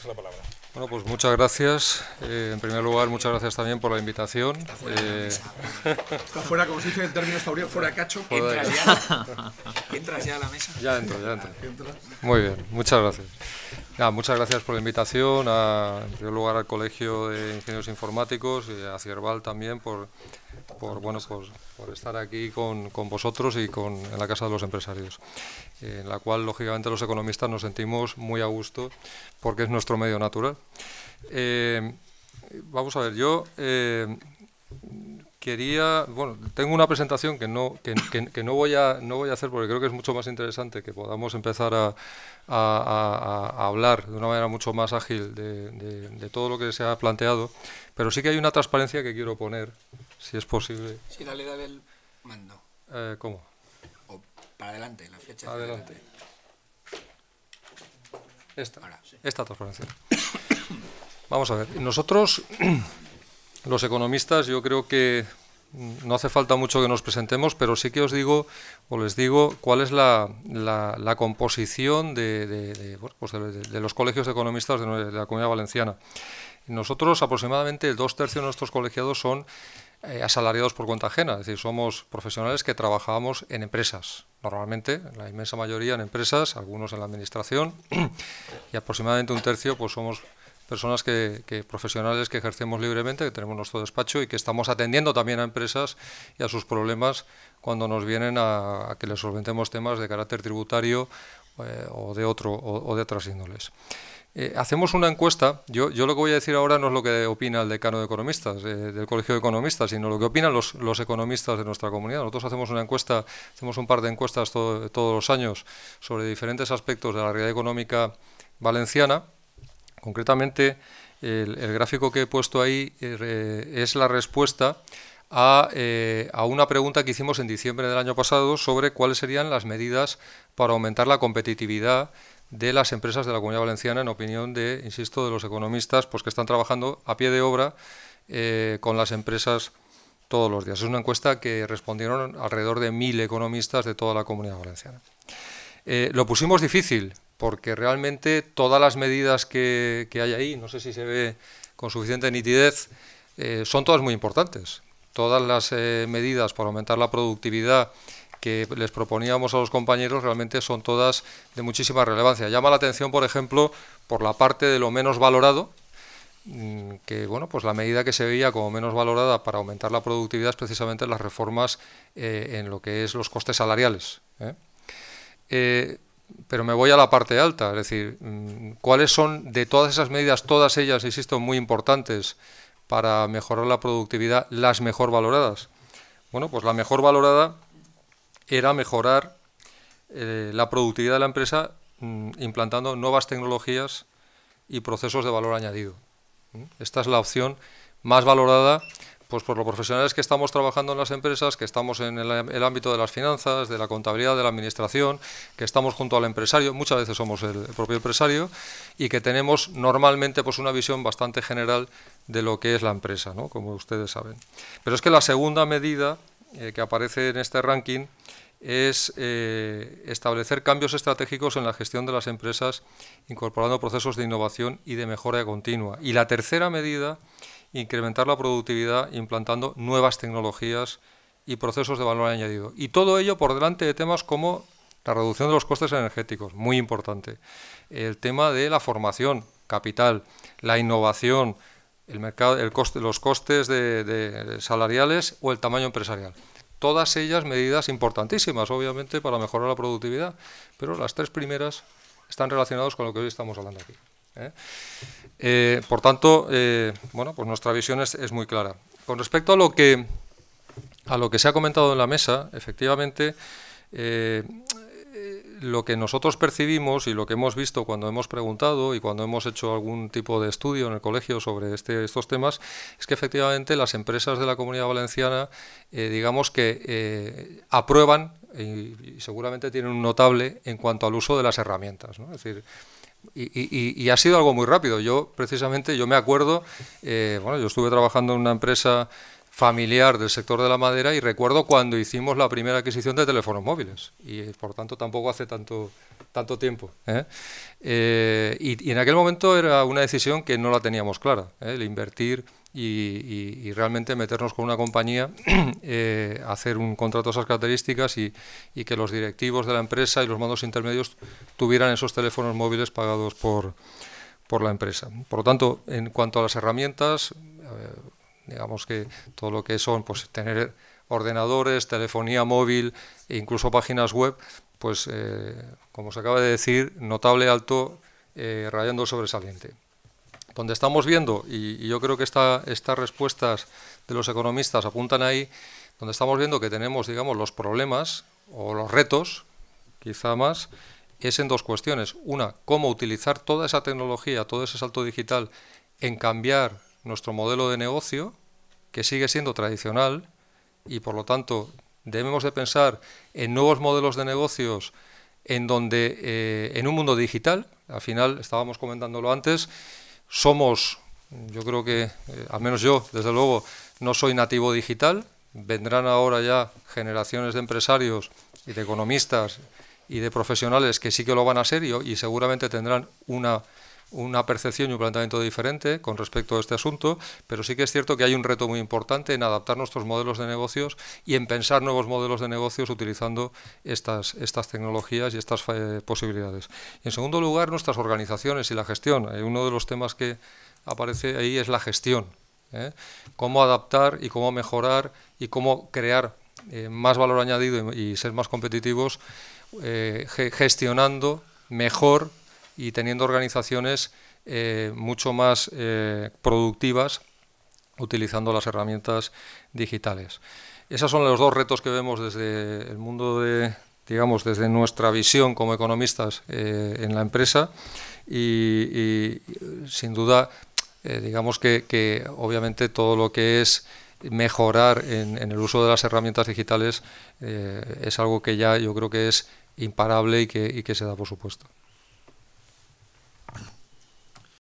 es la palabra. Bueno, pues muchas gracias. Eh, en primer lugar, muchas gracias también por la invitación. Está fuera, como se dice en términos taurios, fuera cacho. entras, ya, entras ya a la mesa. Ya entro, ya entro. Muy bien, muchas gracias muchas gracias por la invitación, a, en primer lugar al Colegio de Ingenieros Informáticos y a Cierval también por, por, por, estar aquí con, vosotros y con, en la Casa de los Empresarios, en la cual lógicamente los economistas nos sentimos muy a gusto porque es nuestro medio natural. Eh, vamos a ver, yo... Eh, quería, bueno, tengo una presentación que no, que, no, voy a, no voy a hacer porque creo que es mucho más interesante que podamos empezar a, hablar de una manera mucho más ágil de, todo lo que se ha planteado, pero sí que hay una transparencia que quiero poner, si es posible. Sí, dale, dale el mando. Eh, ¿Cómo? O para adelante, la flecha. Adelante. adelante. Esta, esta transparencia. Vamos a ver, nosotros los economistas, yo creo que no hace falta mucho que nos presentemos, pero sí que os digo o les digo cuál es la, composición pues de, los colegios de economistas de, la Comunidad Valenciana. Nosotros aproximadamente dos tercios de nuestros colegiados son eh, asalariados por cuenta ajena, es decir, somos profesionales que trabajamos en empresas, normalmente la inmensa mayoría en empresas, algunos en la administración, y aproximadamente un tercio pues somos personas que, profesionales que ejercemos libremente, que tenemos nuestro despacho y que estamos atendiendo también a empresas y a sus problemas cuando nos vienen a, que les solventemos temas de carácter tributario eh, o de otro o, de otras índoles. Eh, hacemos una encuesta. Yo, yo, lo que voy a decir ahora no es lo que opina el decano de economistas eh, del Colegio de Economistas, sino lo que opinan los, los, economistas de nuestra comunidad. Nosotros hacemos una encuesta, hacemos un par de encuestas todos los años sobre diferentes aspectos de la realidad económica valenciana Concretamente, el, gráfico que he puesto ahí eh, es la respuesta eh, a, una pregunta que hicimos en diciembre del año pasado sobre cuáles serían las medidas para aumentar la competitividad de las empresas de la Comunidad Valenciana, en opinión de, insisto, de los economistas pues, que están trabajando a pie de obra eh, con las empresas todos los días. Es una encuesta que respondieron alrededor de mil economistas de toda la Comunidad Valenciana. lo pusimos difícil porque realmente todas las medidas que, hay ahí, no sé si se ve con suficiente nitidez, eh, son todas muy importantes. Todas las eh, medidas para aumentar la productividad que les proponíamos a los compañeros realmente son todas de muchísima relevancia. Llama la atención, por ejemplo, por la parte de lo menos valorado, mm, que bueno, pues la medida que se veía como menos valorada para aumentar la productividad es precisamente las reformas eh, en lo que es los costes salariales. ¿eh? pero me voy a la parte alta, es decir, mm, cuáles son de todas esas medidas, todas ellas, insisto, muy importantes para mejorar la productividad, las mejor valoradas. Bueno, pues la mejor valorada era mejorar eh, la productividad de la empresa mm, implantando nuevas tecnologías y procesos de valor añadido. Esta es la opción más valorada pues por los profesionales que estamos trabajando en las empresas, que estamos en el, ámbito de las finanzas, de la contabilidad, de la administración, que estamos junto al empresario, muchas veces somos el, propio empresario, y que tenemos normalmente pues una visión bastante general de lo que es la empresa, ¿no? como ustedes saben. Pero es que la segunda medida eh, que aparece en este ranking es eh, establecer cambios estratégicos en la gestión de las empresas, incorporando procesos de innovación y de mejora continua. Y la tercera medida incrementar la productividad implantando nuevas tecnologías y procesos de valor añadido. Y todo ello por delante de temas como la reducción de los costes energéticos, muy importante, el tema de la formación, capital, la innovación, el mercado, el coste, los costes salariales o el tamaño empresarial. Todas ellas medidas importantísimas, obviamente, para mejorar la productividad, pero las tres primeras están relacionadas con lo que hoy estamos hablando aquí. ¿eh? Eh, por tanto, eh, bueno, pues nuestra visión es, muy clara. Con respecto a lo que a lo que se ha comentado en la mesa, efectivamente, lo que nosotros percibimos y lo que hemos visto cuando hemos preguntado y cuando hemos hecho algún tipo de estudio en el colegio sobre este, estos temas es que efectivamente las empresas de la comunidad valenciana, digamos que aprueban y, seguramente tienen un notable en cuanto al uso de las herramientas. Es decir, y, ha sido algo muy rápido. Yo, precisamente, yo me acuerdo, eh, bueno, yo estuve trabajando en una empresa familiar del sector de la madera y recuerdo cuando hicimos la primera adquisición de teléfonos móviles y eh, por tanto tampoco hace tanto, tanto tiempo. ¿eh? y, y, en aquel momento era una decisión que no la teníamos clara, el invertir y, realmente meternos con una compañía, eh, hacer un contrato de esas características y, que los directivos de la empresa y los mandos intermedios tuvieran esos teléfonos móviles pagados por, la empresa. Por lo tanto, en cuanto a las herramientas, eh, digamos que todo lo que son, pues tener ordenadores, telefonía móvil e incluso páginas web, pues eh, como se acaba de decir, notable alto, rayando sobresaliente donde estamos viendo, y, yo creo que estas respuestas de los economistas apuntan ahí, donde estamos viendo que tenemos, digamos, los problemas o los retos, quizá más, es en dos cuestiones. Una, cómo utilizar toda esa tecnología, todo ese salto digital en cambiar nuestro modelo de negocio, que sigue siendo tradicional, y por lo tanto debemos de pensar en nuevos modelos de negocios en donde, eh, en un mundo digital, al final estábamos comentándolo antes, somos, yo creo que, eh, al menos yo, desde luego, no soy nativo digital, vendrán ahora ya generaciones de empresarios y de economistas y de profesionales que sí que lo van a ser y seguramente tendrán una una percepción y un planteamiento diferente con respecto a este asunto, pero sí que es cierto que hay un reto muy importante en adaptar nuestros modelos de negocios y en pensar nuevos modelos de negocios utilizando estas, estas tecnologías y estas eh, posibilidades. en segundo lugar, nuestras organizaciones y la gestión. Eh, uno de los temas que aparece ahí es la gestión. ¿eh? Cómo adaptar y cómo mejorar y cómo crear más valor añadido y ser más competitivos gestionando mejor y teniendo organizaciones eh, mucho más eh, productivas utilizando las herramientas digitales. Esos son los dos retos que vemos desde el mundo de, digamos, desde nuestra visión como economistas eh, en la empresa y, sin duda, digamos que, obviamente todo lo que es mejorar en, el uso de las herramientas digitales es algo que ya yo creo que es imparable y que se da por supuesto.